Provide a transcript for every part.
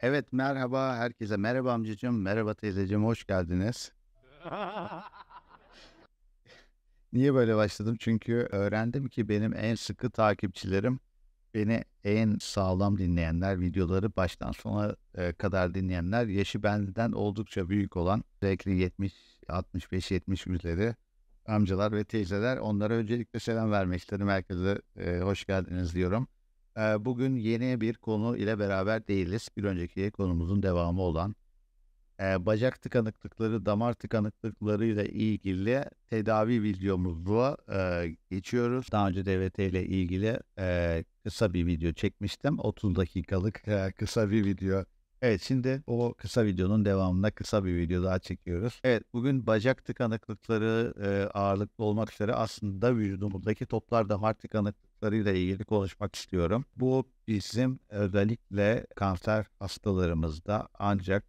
Evet merhaba herkese. Merhaba amcacığım, merhaba teyzeciğim hoş geldiniz. Niye böyle başladım? Çünkü öğrendim ki benim en sıkı takipçilerim beni en sağlam dinleyenler, videoları baştan sona e, kadar dinleyenler, yaşı benden oldukça büyük olan, sürekli 70, 65, 70 üzeri amcalar ve teyzeler. Onlara öncelikle selam vermek istedim. Herkese e, hoş geldiniz diyorum bugün yeni bir konu ile beraber değiliz. Bir önceki konumuzun devamı olan bacak tıkanıklıkları, damar tıkanıklıkları ile ilgili tedavi videomuzla geçiyoruz. Daha önce DVT ile ilgili kısa bir video çekmiştim. 30 dakikalık kısa bir video. Evet şimdi o kısa videonun devamında kısa bir video daha çekiyoruz. Evet bugün bacak tıkanıklıkları e, ağırlıklı olmak üzere aslında vücudumuzdaki toplar damar tıkanıklıkları hastalıklarıyla ilgili konuşmak istiyorum. Bu bizim özellikle kanser hastalarımızda ancak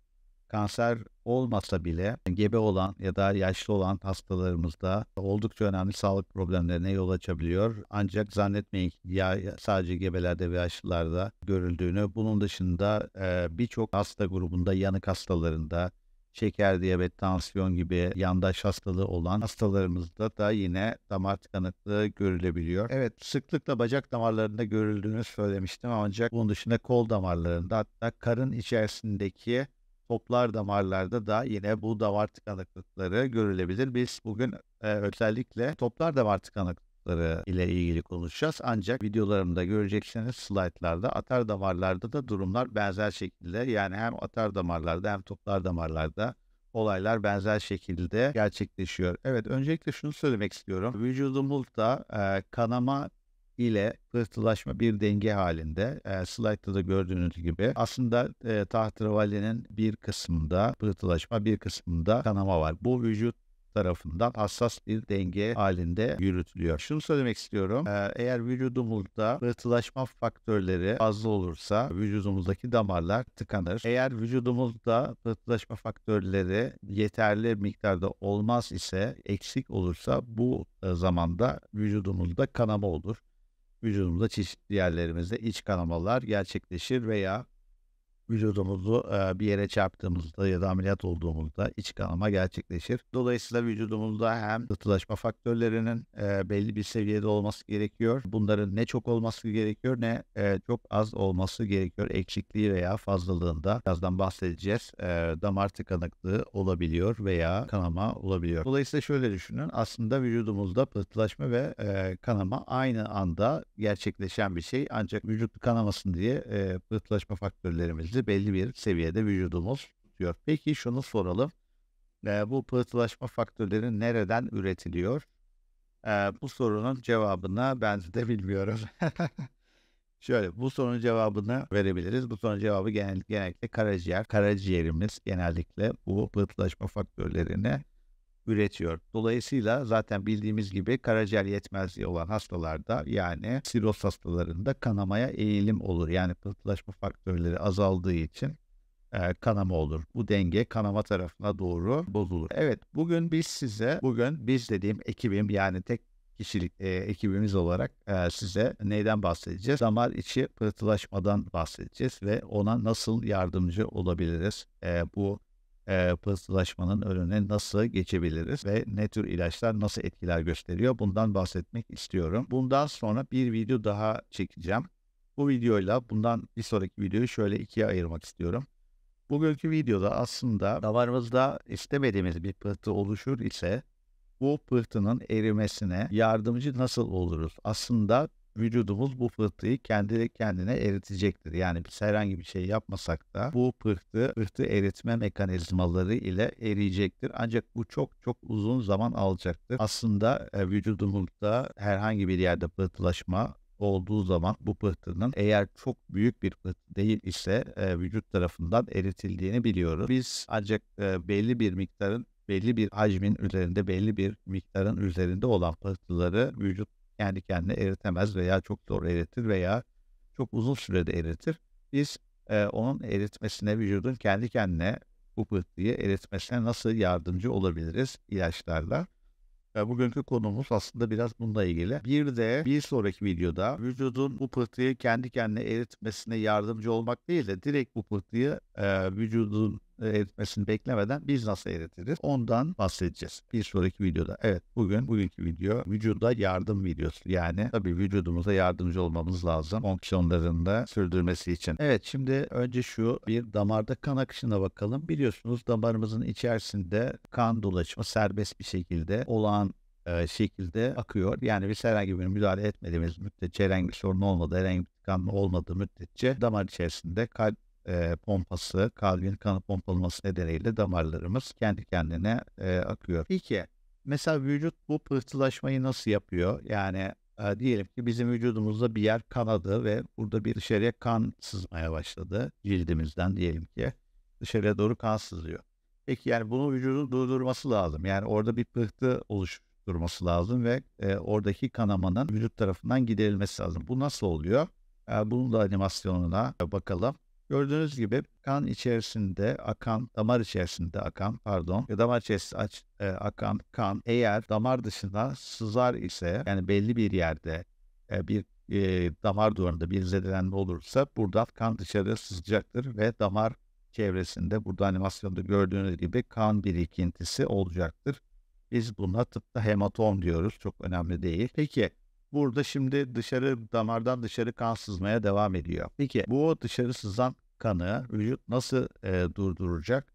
kanser olmasa bile gebe olan ya da yaşlı olan hastalarımızda oldukça önemli sağlık problemlerine yol açabiliyor. Ancak zannetmeyin ya sadece gebelerde ve yaşlılarda görüldüğünü. Bunun dışında birçok hasta grubunda yanık hastalarında şeker, diyabet, tansiyon gibi yandaş hastalığı olan hastalarımızda da yine damar tıkanıklığı görülebiliyor. Evet sıklıkla bacak damarlarında görüldüğünü söylemiştim ancak bunun dışında kol damarlarında hatta karın içerisindeki toplar damarlarda da yine bu damar tıkanıklıkları görülebilir. Biz bugün e, özellikle toplar damar tıkanıklığı hastalıkları ile ilgili konuşacağız. Ancak videolarımda göreceksiniz slaytlarda atar damarlarda da durumlar benzer şekilde yani hem atar damarlarda hem toplar damarlarda olaylar benzer şekilde gerçekleşiyor. Evet öncelikle şunu söylemek istiyorum. Vücudumuzda e, kanama ile pıhtılaşma bir denge halinde. E, slaytta da gördüğünüz gibi aslında e, tahterevalinin bir kısmında pıhtılaşma bir kısmında kanama var. Bu vücut tarafından hassas bir denge halinde yürütülüyor. Şunu söylemek istiyorum. Ee, eğer vücudumuzda pıhtılaşma faktörleri fazla olursa vücudumuzdaki damarlar tıkanır. Eğer vücudumuzda pıhtılaşma faktörleri yeterli miktarda olmaz ise, eksik olursa bu e, zamanda vücudumuzda kanama olur. Vücudumuzda çeşitli yerlerimizde iç kanamalar gerçekleşir veya vücudumuzu bir yere çarptığımızda ya da ameliyat olduğumuzda iç kanama gerçekleşir. Dolayısıyla vücudumuzda hem katılaşma faktörlerinin belli bir seviyede olması gerekiyor. Bunların ne çok olması gerekiyor ne çok az olması gerekiyor. Eksikliği veya fazlalığında birazdan bahsedeceğiz. damar tıkanıklığı olabiliyor veya kanama olabiliyor. Dolayısıyla şöyle düşünün. Aslında vücudumuzda pıhtılaşma ve kanama aynı anda gerçekleşen bir şey. Ancak vücut kanamasın diye e, pıhtılaşma faktörlerimizi bizi belli bir seviyede vücudumuz diyor. Peki şunu soralım. E, bu pıhtılaşma faktörleri nereden üretiliyor? E, bu sorunun cevabını ben de bilmiyorum. Şöyle bu sorunun cevabını verebiliriz. Bu sorunun cevabı genel, genellikle karaciğer. Karaciğerimiz genellikle bu pıhtılaşma faktörlerini üretiyor. Dolayısıyla zaten bildiğimiz gibi karaciğer yetmezliği olan hastalarda yani siroz hastalarında kanamaya eğilim olur. Yani pıhtılaşma faktörleri azaldığı için e, kanama olur. Bu denge kanama tarafına doğru bozulur. Evet bugün biz size bugün biz dediğim ekibim yani tek kişilik e, ekibimiz olarak e, size neyden bahsedeceğiz? Damar içi pıhtılaşmadan bahsedeceğiz ve ona nasıl yardımcı olabiliriz? E, bu e, pıhtılaşmanın önüne nasıl geçebiliriz ve ne tür ilaçlar nasıl etkiler gösteriyor bundan bahsetmek istiyorum. Bundan sonra bir video daha çekeceğim. Bu videoyla bundan bir sonraki videoyu şöyle ikiye ayırmak istiyorum. Bugünkü videoda aslında damarımızda istemediğimiz bir pıhtı oluşur ise bu pıhtının erimesine yardımcı nasıl oluruz? Aslında vücudumuz bu pıhtıyı kendi kendine eritecektir. Yani biz herhangi bir şey yapmasak da bu pıhtı, pıhtı eritme mekanizmaları ile eriyecektir. Ancak bu çok çok uzun zaman alacaktır. Aslında e, vücudumuzda herhangi bir yerde pıhtılaşma olduğu zaman bu pıhtının eğer çok büyük bir pıhtı değil ise e, vücut tarafından eritildiğini biliyoruz. Biz ancak e, belli bir miktarın belli bir hacmin üzerinde belli bir miktarın üzerinde olan pıhtıları vücut kendi kendine eritemez veya çok zor eritir veya çok uzun sürede eritir. Biz e, onun eritmesine, vücudun kendi kendine bu pıhtıyı eritmesine nasıl yardımcı olabiliriz ilaçlarla? E, bugünkü konumuz aslında biraz bununla ilgili. Bir de bir sonraki videoda vücudun bu pıhtıyı kendi kendine eritmesine yardımcı olmak değil de direkt bu pıhtıyı e, vücudun e, eritmesini beklemeden biz nasıl eritiriz? Ondan bahsedeceğiz bir sonraki videoda. Evet bugün bugünkü video vücuda yardım videosu. Yani tabii vücudumuza yardımcı olmamız lazım fonksiyonlarını da sürdürmesi için. Evet şimdi önce şu bir damarda kan akışına bakalım. Biliyorsunuz damarımızın içerisinde kan dolaşımı serbest bir şekilde olağan e, şekilde akıyor. Yani biz herhangi bir müdahale etmediğimiz müddetçe herhangi bir sorun olmadı, herhangi bir tıkanma olmadığı müddetçe damar içerisinde kalp e, pompası, kalbin kanı pompalaması nedeniyle damarlarımız kendi kendine e, akıyor. Peki mesela vücut bu pıhtılaşmayı nasıl yapıyor? Yani e, diyelim ki bizim vücudumuzda bir yer kanadı ve burada bir dışarıya kan sızmaya başladı cildimizden diyelim ki dışarıya doğru kan sızıyor. Peki yani bunu vücudun durdurması lazım. Yani orada bir pıhtı oluşturması lazım ve e, oradaki kanamanın vücut tarafından giderilmesi lazım. Bu nasıl oluyor? E, bunun da animasyonuna bakalım. Gördüğünüz gibi kan içerisinde akan, damar içerisinde akan, pardon, damar içerisinde aç, e, akan kan eğer damar dışında sızar ise yani belli bir yerde e, bir e, damar duvarında bir zedelenme olursa burada kan dışarı sızacaktır ve damar çevresinde burada animasyonda gördüğünüz gibi kan birikintisi olacaktır. Biz buna tıpta hematom diyoruz. Çok önemli değil. Peki Burada şimdi dışarı damardan dışarı kan sızmaya devam ediyor. Peki bu dışarı sızan kanı vücut nasıl e, durduracak?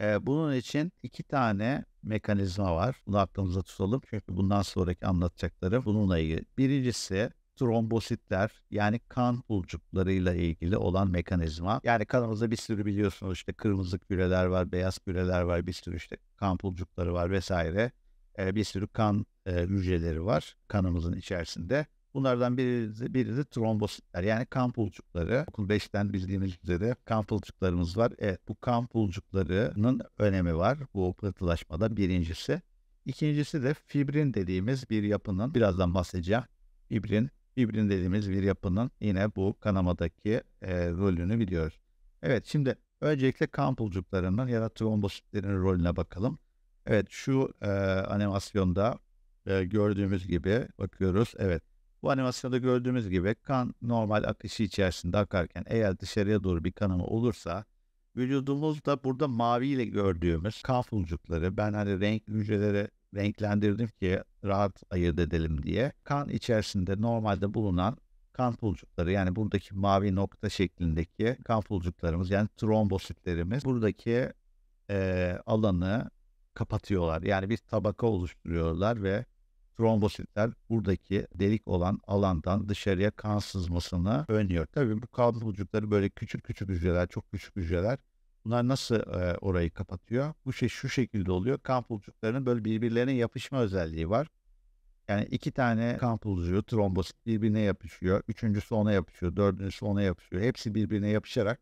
E, bunun için iki tane mekanizma var. Bunu aklımıza tutalım. Çünkü bundan sonraki anlatacaklarım bununla ilgili. Birincisi trombositler yani kan pulcuklarıyla ilgili olan mekanizma. Yani kanımızda bir sürü biliyorsunuz işte kırmızı küreler var, beyaz küreler var, bir sürü işte kan pulcukları var vesaire. Ee, bir sürü kan e, hücreleri var kanımızın içerisinde. Bunlardan biri, biri de trombositler yani kan pulcukları. Okul 5'ten bildiğimiz üzere kan pulcuklarımız var. Evet bu kan pulcuklarının önemi var bu pıhtılaşmada birincisi. İkincisi de fibrin dediğimiz bir yapının birazdan bahsedeceğim. Fibrin, fibrin dediğimiz bir yapının yine bu kanamadaki e, rolünü biliyoruz. Evet şimdi öncelikle kan pulcuklarının ya da trombositlerin rolüne bakalım. Evet şu e, animasyonda e, gördüğümüz gibi bakıyoruz. Evet bu animasyonda gördüğümüz gibi kan normal akışı içerisinde akarken eğer dışarıya doğru bir kanama olursa vücudumuzda burada maviyle gördüğümüz kan fulcukları ben hani renk hücrelere renklendirdim ki rahat ayırt edelim diye. Kan içerisinde normalde bulunan kan pulcukları yani buradaki mavi nokta şeklindeki kan pulcuklarımız yani trombositlerimiz buradaki e, alanı kapatıyorlar. Yani bir tabaka oluşturuyorlar ve trombositler buradaki delik olan alandan dışarıya kan sızmasını önlüyor. Tabii bu kan bulcukları böyle küçük küçük hücreler, çok küçük hücreler. Bunlar nasıl e, orayı kapatıyor? Bu şey şu şekilde oluyor. Kan pulcuklarının böyle birbirlerine yapışma özelliği var. Yani iki tane kan pulcuğu, trombosit birbirine yapışıyor. Üçüncüsü ona yapışıyor, dördüncüsü ona yapışıyor. Hepsi birbirine yapışarak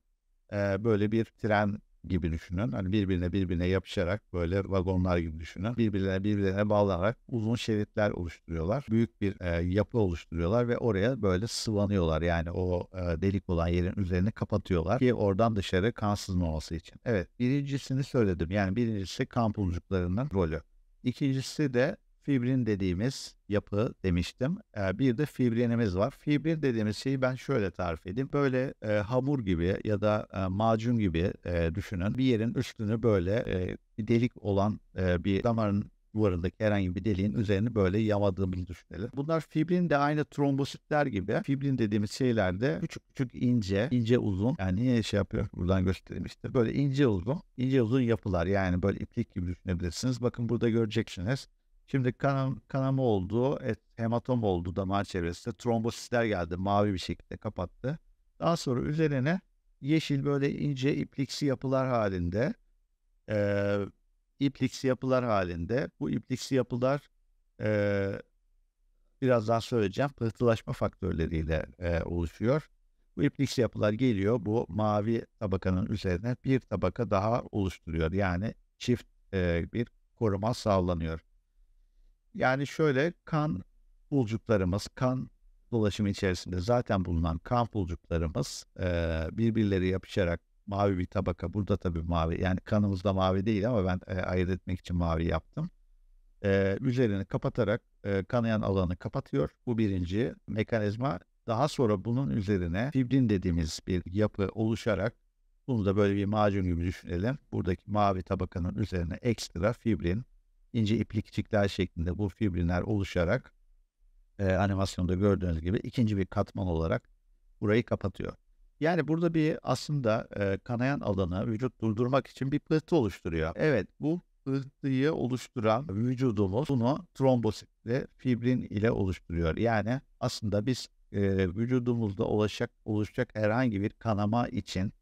e, böyle bir tren gibi düşünün. Hani birbirine birbirine yapışarak böyle vagonlar gibi düşünün. Birbirine birbirine bağlanarak uzun şeritler oluşturuyorlar. Büyük bir e, yapı oluşturuyorlar ve oraya böyle sıvanıyorlar. Yani o e, delik olan yerin üzerini kapatıyorlar ki oradan dışarı kan sızmaması için. Evet birincisini söyledim. Yani birincisi kan pulcuklarının rolü. İkincisi de fibrin dediğimiz yapı demiştim. bir de fibrinimiz var. Fibrin dediğimiz şeyi ben şöyle tarif edeyim. Böyle hamur gibi ya da macun gibi düşünün. Bir yerin üstünü böyle bir delik olan bir damarın duvarındaki herhangi bir deliğin üzerini böyle yamadığımızı düşünelim. Bunlar fibrin de aynı trombositler gibi. Fibrin dediğimiz şeylerde küçük küçük ince, ince uzun. Yani niye şey yapıyor? Buradan göstereyim işte. Böyle ince uzun, ince uzun yapılar. Yani böyle iplik gibi düşünebilirsiniz. Bakın burada göreceksiniz. Şimdi kanam, kanama oldu, et, hematom oldu damar çevresinde. Trombositler geldi mavi bir şekilde kapattı. Daha sonra üzerine yeşil böyle ince ipliksi yapılar halinde e, ipliksi yapılar halinde bu ipliksi yapılar e, birazdan söyleyeceğim pıhtılaşma faktörleriyle e, oluşuyor. Bu ipliksi yapılar geliyor bu mavi tabakanın üzerine bir tabaka daha oluşturuyor. Yani çift e, bir koruma sağlanıyor. Yani şöyle kan bulcuklarımız, kan dolaşımı içerisinde zaten bulunan kan bulcuklarımız e, birbirleri yapışarak mavi bir tabaka. Burada tabii mavi yani kanımızda mavi değil ama ben e, ayırt etmek için mavi yaptım. E, üzerini kapatarak e, kanayan alanı kapatıyor. Bu birinci mekanizma. Daha sonra bunun üzerine fibrin dediğimiz bir yapı oluşarak bunu da böyle bir macun gibi düşünelim. Buradaki mavi tabakanın üzerine ekstra fibrin ince iplikçikler şeklinde bu fibrinler oluşarak e, animasyonda gördüğünüz gibi ikinci bir katman olarak burayı kapatıyor. Yani burada bir aslında e, kanayan alanı vücut durdurmak için bir pıhtı oluşturuyor. Evet bu pıhtıyı oluşturan vücudumuz bunu trombosit ve fibrin ile oluşturuyor. Yani aslında biz e, vücudumuzda oluşacak, oluşacak herhangi bir kanama için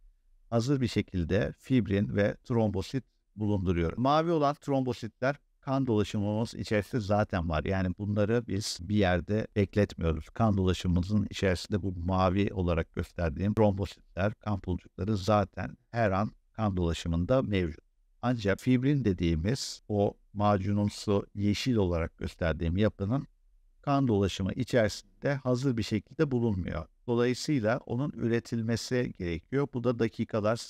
hazır bir şekilde fibrin ve trombosit bulunduruyor. Mavi olan trombositler kan dolaşımımız içerisinde zaten var. Yani bunları biz bir yerde bekletmiyoruz. Kan dolaşımımızın içerisinde bu mavi olarak gösterdiğim trombositler, kan pulcukları zaten her an kan dolaşımında mevcut. Ancak fibrin dediğimiz o macunumsu yeşil olarak gösterdiğim yapının kan dolaşımı içerisinde hazır bir şekilde bulunmuyor. Dolayısıyla onun üretilmesi gerekiyor. Bu da dakikalar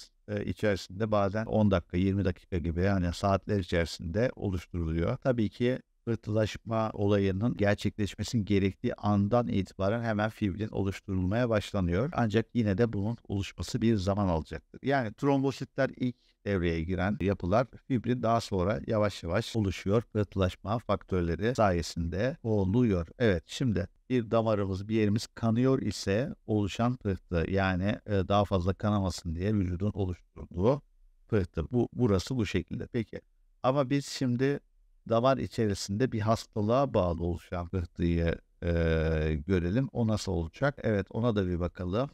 içerisinde bazen 10 dakika 20 dakika gibi yani saatler içerisinde oluşturuluyor. Tabii ki pıhtılaşma olayının gerçekleşmesinin gerektiği andan itibaren hemen fibrin oluşturulmaya başlanıyor. Ancak yine de bunun oluşması bir zaman alacaktır. Yani trombositler ilk devreye giren yapılar fibrin daha sonra yavaş yavaş oluşuyor. Pıhtılaşma faktörleri sayesinde oluyor. Evet şimdi bir damarımız bir yerimiz kanıyor ise oluşan pıhtı yani e, daha fazla kanamasın diye vücudun oluşturduğu pıhtı. Bu, burası bu şekilde. Peki ama biz şimdi damar içerisinde bir hastalığa bağlı oluşan gıhtığı e, görelim. O nasıl olacak? Evet ona da bir bakalım.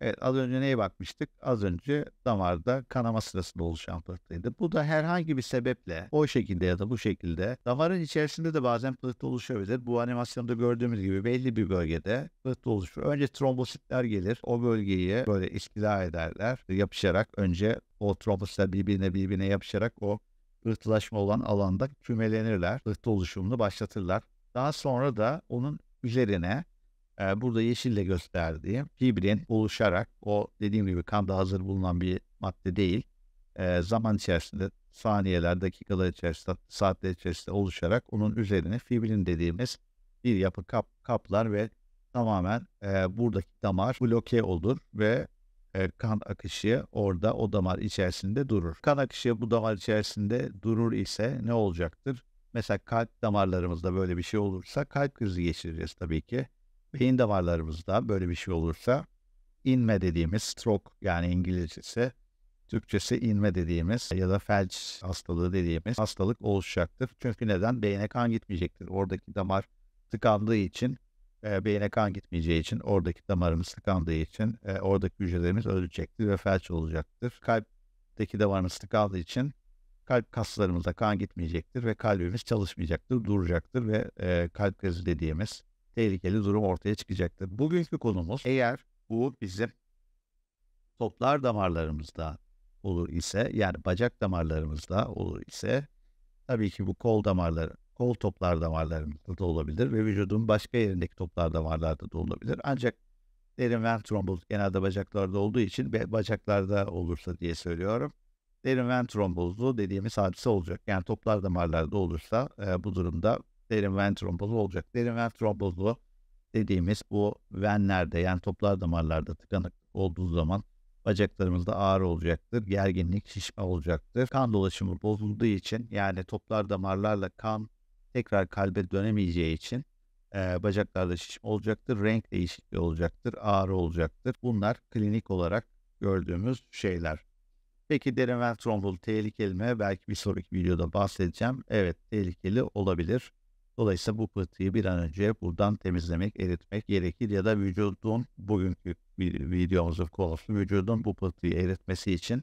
Evet az önce neye bakmıştık? Az önce damarda kanama sırasında oluşan pıhtıydı. Bu da herhangi bir sebeple o şekilde ya da bu şekilde damarın içerisinde de bazen pıhtı oluşabilir. Bu animasyonda gördüğümüz gibi belli bir bölgede pıhtı oluşur. Önce trombositler gelir. O bölgeyi böyle istila ederler. Yapışarak önce o trombositler birbirine birbirine yapışarak o ıhtılaşma olan alanda kümelenirler. ıhtı oluşumunu başlatırlar. Daha sonra da onun üzerine e, burada yeşille gösterdiğim fibrin oluşarak o dediğim gibi kanda hazır bulunan bir madde değil. E, zaman içerisinde saniyeler, dakikalar içerisinde, saatler içerisinde oluşarak onun üzerine fibrin dediğimiz bir yapı kap, kaplar ve tamamen e, buradaki damar bloke olur ve e, kan akışı orada o damar içerisinde durur. Kan akışı bu damar içerisinde durur ise ne olacaktır? Mesela kalp damarlarımızda böyle bir şey olursa kalp krizi geçireceğiz tabii ki. Beyin damarlarımızda böyle bir şey olursa inme dediğimiz stroke yani İngilizcesi Türkçesi inme dediğimiz ya da felç hastalığı dediğimiz hastalık oluşacaktır. Çünkü neden? Beyne kan gitmeyecektir. Oradaki damar tıkandığı için e, beyne kan gitmeyeceği için oradaki damarımız tıkandığı için e, oradaki hücrelerimiz ölecektir ve felç olacaktır. Kalpteki damarımız tıkandığı için kalp kaslarımıza kan gitmeyecektir ve kalbimiz çalışmayacaktır, duracaktır ve e, kalp krizi dediğimiz tehlikeli durum ortaya çıkacaktır. Bugünkü konumuz eğer bu bizim toplar damarlarımızda olur ise yani bacak damarlarımızda olur ise tabii ki bu kol damarları kol toplar damarlarımızda da olabilir ve vücudun başka yerindeki toplar damarlarda da olabilir. Ancak derin ven tromboz genelde bacaklarda olduğu için bacaklarda olursa diye söylüyorum. Derin ven trombozlu dediğimiz hadise olacak. Yani toplar damarlarda olursa e, bu durumda derin ven trombozu olacak. Derin ven trombozlu dediğimiz bu venlerde yani toplar damarlarda tıkanık olduğu zaman bacaklarımızda ağrı olacaktır. Gerginlik, şişme olacaktır. Kan dolaşımı bozulduğu için yani toplar damarlarla kan tekrar kalbe dönemeyeceği için e, bacaklarda şişme olacaktır, renk değişikliği olacaktır, ağrı olacaktır. Bunlar klinik olarak gördüğümüz şeyler. Peki derin ven trombolu tehlikeli mi? Belki bir sonraki videoda bahsedeceğim. Evet tehlikeli olabilir. Dolayısıyla bu pıhtıyı bir an önce buradan temizlemek, eritmek gerekir ya da vücudun bugünkü videomuzun konusu vücudun bu pıhtıyı eritmesi için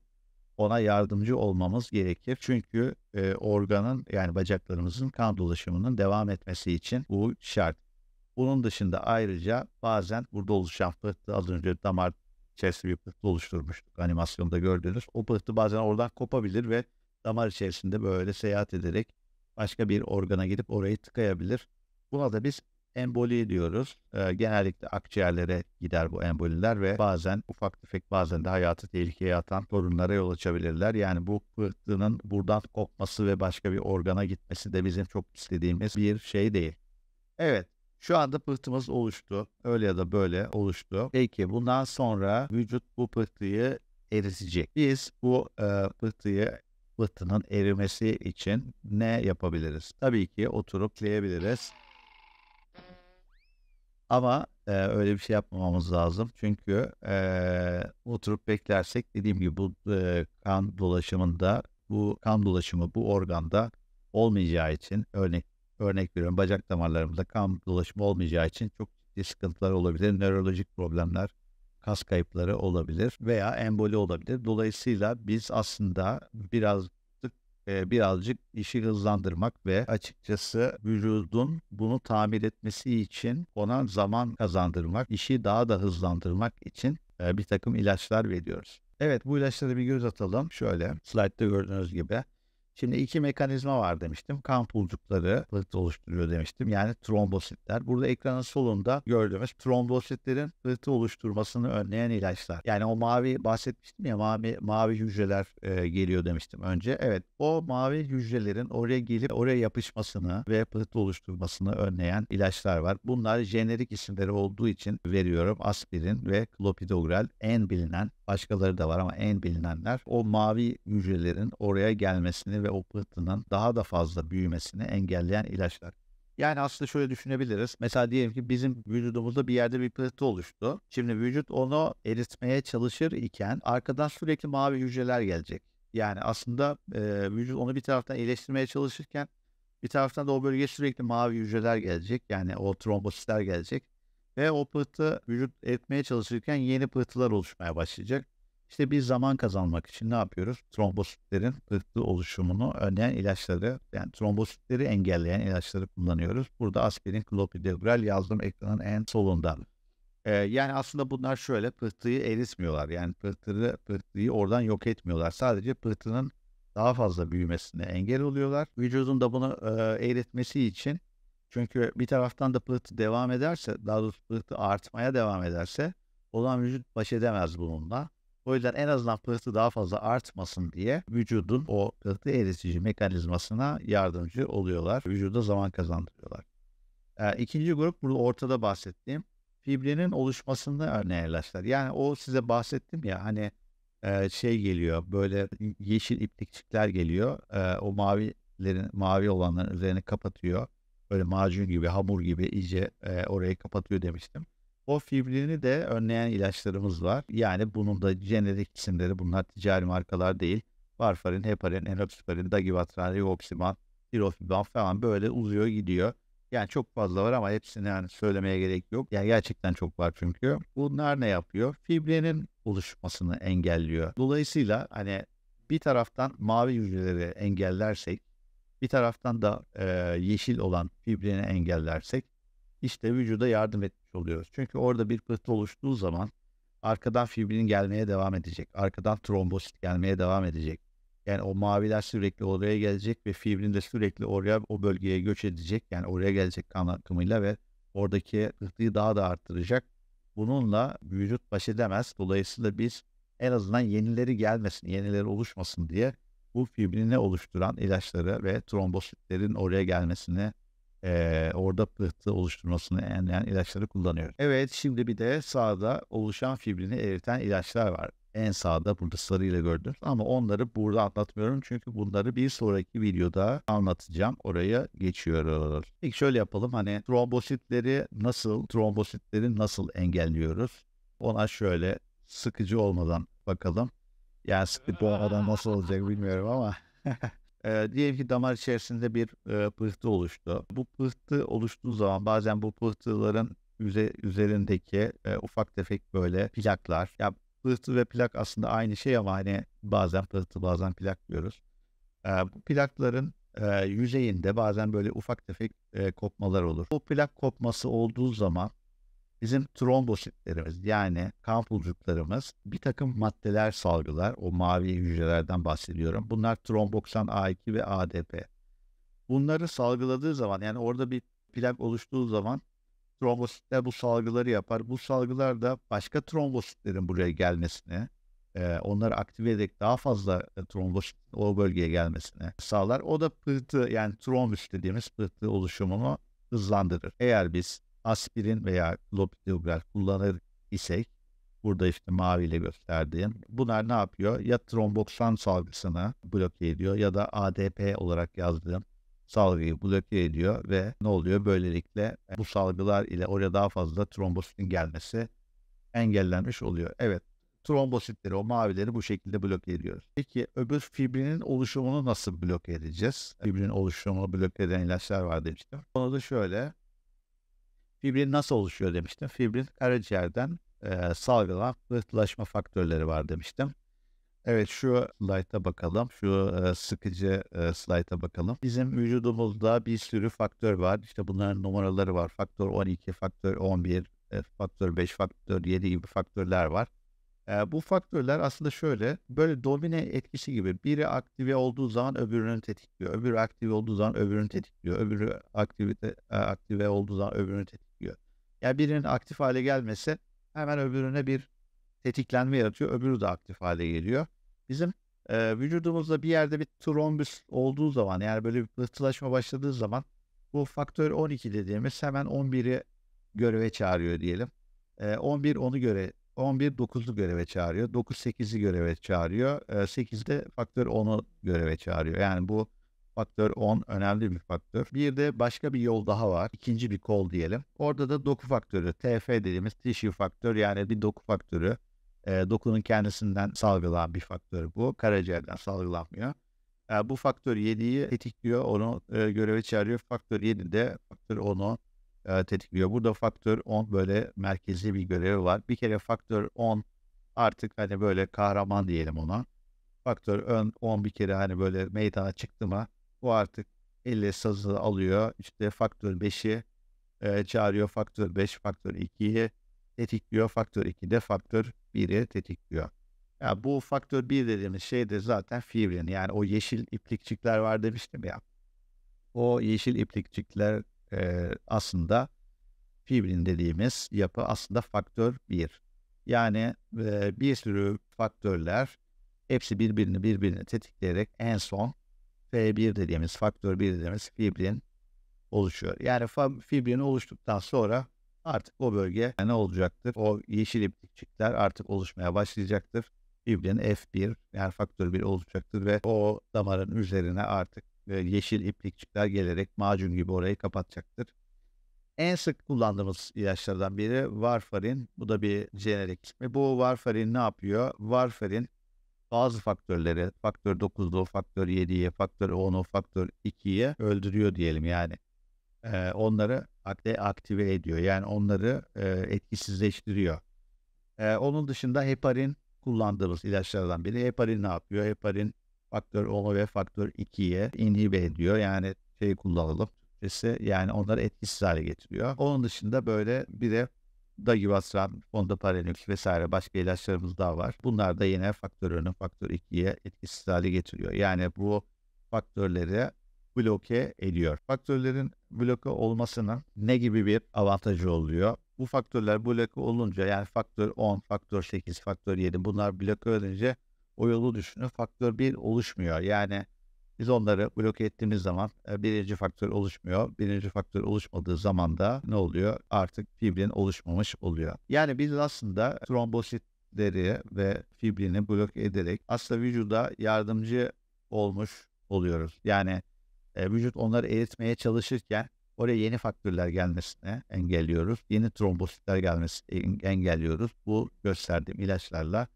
ona yardımcı olmamız gerekir. Çünkü e, organın yani bacaklarımızın kan dolaşımının devam etmesi için bu şart. Bunun dışında ayrıca bazen burada oluşan pıhtı az önce damar içerisinde bir pıhtı oluşturmuştuk animasyonda gördüğünüz O pıhtı bazen oradan kopabilir ve damar içerisinde böyle seyahat ederek başka bir organa gidip orayı tıkayabilir. Buna da biz emboli diyoruz. E, genellikle akciğerlere gider bu emboliler ve bazen ufak tefek bazen de hayatı tehlikeye atan sorunlara yol açabilirler. Yani bu pıhtının buradan kopması ve başka bir organa gitmesi de bizim çok istediğimiz bir şey değil. Evet şu anda pıhtımız oluştu. Öyle ya da böyle oluştu. Peki bundan sonra vücut bu pıhtıyı eritecek. Biz bu e, pıhtıyı pıhtının erimesi için ne yapabiliriz? Tabii ki oturup kleyebiliriz. Ama e, öyle bir şey yapmamamız lazım. Çünkü e, oturup beklersek dediğim gibi bu e, kan dolaşımında bu kan dolaşımı bu organda olmayacağı için örnek örnek veriyorum bacak damarlarımızda kan dolaşımı olmayacağı için çok ciddi sıkıntılar olabilir. Nörolojik problemler, kas kayıpları olabilir veya emboli olabilir. Dolayısıyla biz aslında biraz e, birazcık işi hızlandırmak ve açıkçası vücudun bunu tamir etmesi için ona zaman kazandırmak, işi daha da hızlandırmak için e, bir takım ilaçlar veriyoruz. Evet bu ilaçlara bir göz atalım. Şöyle slide'da gördüğünüz gibi Şimdi iki mekanizma var demiştim. Kan pulcukları pıhtı oluşturuyor demiştim. Yani trombositler. Burada ekranın solunda gördüğümüz trombositlerin pıhtı oluşturmasını önleyen ilaçlar. Yani o mavi bahsetmiştim ya mavi mavi hücreler e, geliyor demiştim önce. Evet o mavi hücrelerin oraya gelip oraya yapışmasını ve pıhtı oluşturmasını önleyen ilaçlar var. Bunlar jenerik isimleri olduğu için veriyorum. Aspirin ve clopidogrel en bilinen Başkaları da var ama en bilinenler o mavi hücrelerin oraya gelmesini ve o pıhtının daha da fazla büyümesini engelleyen ilaçlar. Yani aslında şöyle düşünebiliriz. Mesela diyelim ki bizim vücudumuzda bir yerde bir pıhtı oluştu. Şimdi vücut onu eritmeye çalışır iken arkadan sürekli mavi hücreler gelecek. Yani aslında e, vücut onu bir taraftan iyileştirmeye çalışırken bir taraftan da o bölgeye sürekli mavi hücreler gelecek. Yani o trombositler gelecek. Ve o pıhtı vücut etmeye çalışırken yeni pıhtılar oluşmaya başlayacak. İşte bir zaman kazanmak için ne yapıyoruz? Trombositlerin pıhtı oluşumunu önleyen ilaçları, yani trombositleri engelleyen ilaçları kullanıyoruz. Burada aspirin, klopidogrel yazdım ekranın en solunda. Ee, yani aslında bunlar şöyle pıhtıyı eritmiyorlar. Yani pıhtıyı, pıhtıyı oradan yok etmiyorlar. Sadece pıhtının daha fazla büyümesine engel oluyorlar. Vücudun da bunu e, eritmesi için çünkü bir taraftan da pıhtı devam ederse, daha doğrusu pıhtı artmaya devam ederse olan vücut baş edemez bununla. O yüzden en azından pıhtı daha fazla artmasın diye vücudun o pıhtı eritici mekanizmasına yardımcı oluyorlar. Vücuda zaman kazandırıyorlar. E, ikinci grup burada ortada bahsettiğim fibrinin oluşmasında örneğin Yani o size bahsettim ya hani e, şey geliyor böyle yeşil iplikçikler geliyor. E, o mavilerin mavi olanların üzerine kapatıyor böyle macun gibi, hamur gibi iyice e, orayı kapatıyor demiştim. O fibrini de önleyen ilaçlarımız var. Yani bunun da jenerik isimleri bunlar ticari markalar değil. Varfarin, heparin, enoxaparin, dagivatran, rivoximan, tirofiban falan böyle uzuyor gidiyor. Yani çok fazla var ama hepsini yani söylemeye gerek yok. Yani gerçekten çok var çünkü. Bunlar ne yapıyor? Fibrinin oluşmasını engelliyor. Dolayısıyla hani bir taraftan mavi hücreleri engellersek bir taraftan da e, yeşil olan fibrini engellersek işte vücuda yardım etmiş oluyoruz. Çünkü orada bir pıhtı oluştuğu zaman arkadan fibrin gelmeye devam edecek. Arkadan trombosit gelmeye devam edecek. Yani o maviler sürekli oraya gelecek ve fibrin de sürekli oraya o bölgeye göç edecek. Yani oraya gelecek kan akımıyla ve oradaki pıhtıyı daha da arttıracak. Bununla vücut baş edemez. Dolayısıyla biz en azından yenileri gelmesin, yenileri oluşmasın diye bu fibrini oluşturan ilaçları ve trombositlerin oraya gelmesini e, orada pıhtı oluşturmasını enleyen ilaçları kullanıyoruz. Evet şimdi bir de sağda oluşan fibrini eriten ilaçlar var. En sağda burada sarıyla gördünüz ama onları burada anlatmıyorum çünkü bunları bir sonraki videoda anlatacağım. Oraya geçiyoruz. İlk şöyle yapalım hani trombositleri nasıl, trombositleri nasıl engelliyoruz? Ona şöyle sıkıcı olmadan bakalım. Yani bu sporada nasıl olacak bilmiyorum ama. e, diyelim ki damar içerisinde bir e, pıhtı oluştu. Bu pıhtı oluştuğu zaman bazen bu pıhtıların üze, üzerindeki e, ufak tefek böyle plaklar. Ya pıhtı ve plak aslında aynı şey ama hani bazen pıhtı bazen plak diyoruz. E, bu plakların e, yüzeyinde bazen böyle ufak tefek e, kopmalar olur. Bu plak kopması olduğu zaman Bizim trombositlerimiz yani kan pulcuklarımız bir takım maddeler salgılar. O mavi hücrelerden bahsediyorum. Bunlar tromboksan A2 ve ADP. Bunları salgıladığı zaman yani orada bir plak oluştuğu zaman trombositler bu salgıları yapar. Bu salgılar da başka trombositlerin buraya gelmesine, onları aktive ederek daha fazla e, trombosit o bölgeye gelmesine sağlar. O da pıhtı yani trombüs dediğimiz pıhtı oluşumunu hızlandırır. Eğer biz aspirin veya lopidogrel kullanır isek burada işte maviyle gösterdiğim bunlar ne yapıyor? Ya tromboksan salgısını bloke ediyor ya da ADP olarak yazdığım salgıyı bloke ediyor ve ne oluyor? Böylelikle e, bu salgılar ile oraya daha fazla trombositin gelmesi engellenmiş oluyor. Evet trombositleri o mavileri bu şekilde bloke ediyoruz. Peki öbür fibrinin oluşumunu nasıl bloke edeceğiz? Fibrinin oluşumunu bloke eden ilaçlar var demiştim. Onu da şöyle Fibrin nasıl oluşuyor demiştim. Fibrin karaciğerden e, salgılanan pıhtılaşma faktörleri var demiştim. Evet şu slayta bakalım. Şu e, sıkıcı e, slayta bakalım. Bizim vücudumuzda bir sürü faktör var. İşte bunların numaraları var. Faktör 12, faktör 11, e, faktör 5, faktör 7 gibi faktörler var. E, bu faktörler aslında şöyle böyle domine etkisi gibi biri aktive olduğu zaman öbürünü tetikliyor. Öbürü aktive olduğu zaman öbürünü tetikliyor. Öbürü aktive e, aktive olduğu zaman öbürünü tetikliyor yani birinin aktif hale gelmesi hemen öbürüne bir tetiklenme yaratıyor. Öbürü de aktif hale geliyor. Bizim e, vücudumuzda bir yerde bir trombüs olduğu zaman yani böyle bir pıhtılaşma başladığı zaman bu faktör 12 dediğimiz hemen 11'i göreve çağırıyor diyelim. E, 11 onu göre 11 9'u göreve çağırıyor. 9 8'i göreve çağırıyor. E, 8 de faktör 10'u göreve çağırıyor. Yani bu Faktör 10 önemli bir faktör. Bir de başka bir yol daha var. İkinci bir kol diyelim. Orada da doku faktörü, TF dediğimiz tissue faktör yani bir doku faktörü. E, dokunun kendisinden salgılanan bir faktör bu. Karaciğerden salgılanmıyor. E, bu faktör 7'yi tetikliyor, onu e, göreve çağırıyor. Faktör 7 de faktör 10'u e, tetikliyor. Burada faktör 10 böyle merkezi bir görevi var. Bir kere faktör 10 artık hani böyle kahraman diyelim ona. Faktör 10 bir kere hani böyle meydana çıktı mı o artık 50 sazı alıyor. İşte faktör 5'i e, çağırıyor. Faktör 5, faktör 2'yi tetikliyor. Faktör de faktör 1'i tetikliyor. Ya bu faktör 1 dediğimiz şey de zaten fibrin. Yani o yeşil iplikçikler var demiştim ya. O yeşil iplikçikler e, aslında fibrin dediğimiz yapı aslında faktör 1. Yani e, bir sürü faktörler hepsi birbirini birbirini tetikleyerek en son F1 dediğimiz, faktör 1 dediğimiz fibrin oluşuyor. Yani fibrin oluştuktan sonra artık o bölge ne olacaktır? O yeşil iplikçikler artık oluşmaya başlayacaktır. Fibrin F1 yani faktör 1 olacaktır ve o damarın üzerine artık e, yeşil iplikçikler gelerek macun gibi orayı kapatacaktır. En sık kullandığımız ilaçlardan biri varfarin. Bu da bir jenerik. bu varfarin ne yapıyor? Varfarin bazı faktörleri faktör 9'u, faktör 7'ye, faktör 10'u, faktör 2'ye öldürüyor diyelim yani. E, onları aktive ediyor. Yani onları e, etkisizleştiriyor. E, onun dışında heparin kullandığımız ilaçlardan biri. Heparin ne yapıyor? Heparin faktör 10'u ve faktör 2'ye inhibe ediyor. Yani şey kullanalım. Yani onları etkisiz hale getiriyor. Onun dışında böyle bir de Dagivasran, Fondaparenux vesaire başka ilaçlarımız daha var. Bunlar da yine faktör 1'ün faktör 2'ye etkisiz hale getiriyor. Yani bu faktörleri bloke ediyor. Faktörlerin bloke olmasının ne gibi bir avantajı oluyor? Bu faktörler bloke olunca yani faktör 10, faktör 8, faktör 7 bunlar bloke olunca o yolu düşünün faktör 1 oluşmuyor. Yani biz onları bloke ettiğimiz zaman birinci faktör oluşmuyor. Birinci faktör oluşmadığı zaman da ne oluyor? Artık fibrin oluşmamış oluyor. Yani biz aslında trombositleri ve fibrini bloke ederek aslında vücuda yardımcı olmuş oluyoruz. Yani vücut onları eritmeye çalışırken oraya yeni faktörler gelmesine engelliyoruz. Yeni trombositler gelmesini e, engelliyoruz. Bu gösterdiğim ilaçlarla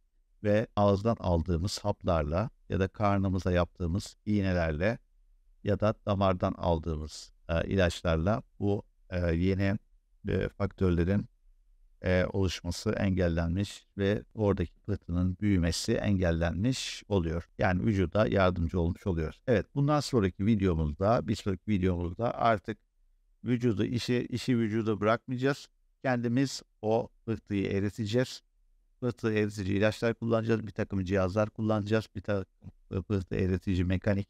ve ağızdan aldığımız haplarla ya da karnımıza yaptığımız iğnelerle ya da damardan aldığımız e, ilaçlarla bu e, yeni e, faktörlerin e, oluşması engellenmiş ve oradaki pıhtının büyümesi engellenmiş oluyor. Yani vücuda yardımcı olmuş oluyor. Evet bundan sonraki videomuzda bir sonraki videomuzda artık vücudu işi, işi vücuda bırakmayacağız. Kendimiz o pıhtıyı eriteceğiz pıhtı eritici ilaçlar kullanacağız, bir takım cihazlar kullanacağız, bir takım e, pıhtı eritici mekanik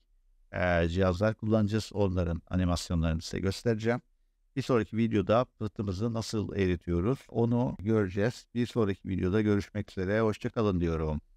e, cihazlar kullanacağız. Onların animasyonlarını size göstereceğim. Bir sonraki videoda pıhtımızı nasıl eritiyoruz onu göreceğiz. Bir sonraki videoda görüşmek üzere. Hoşçakalın diyorum.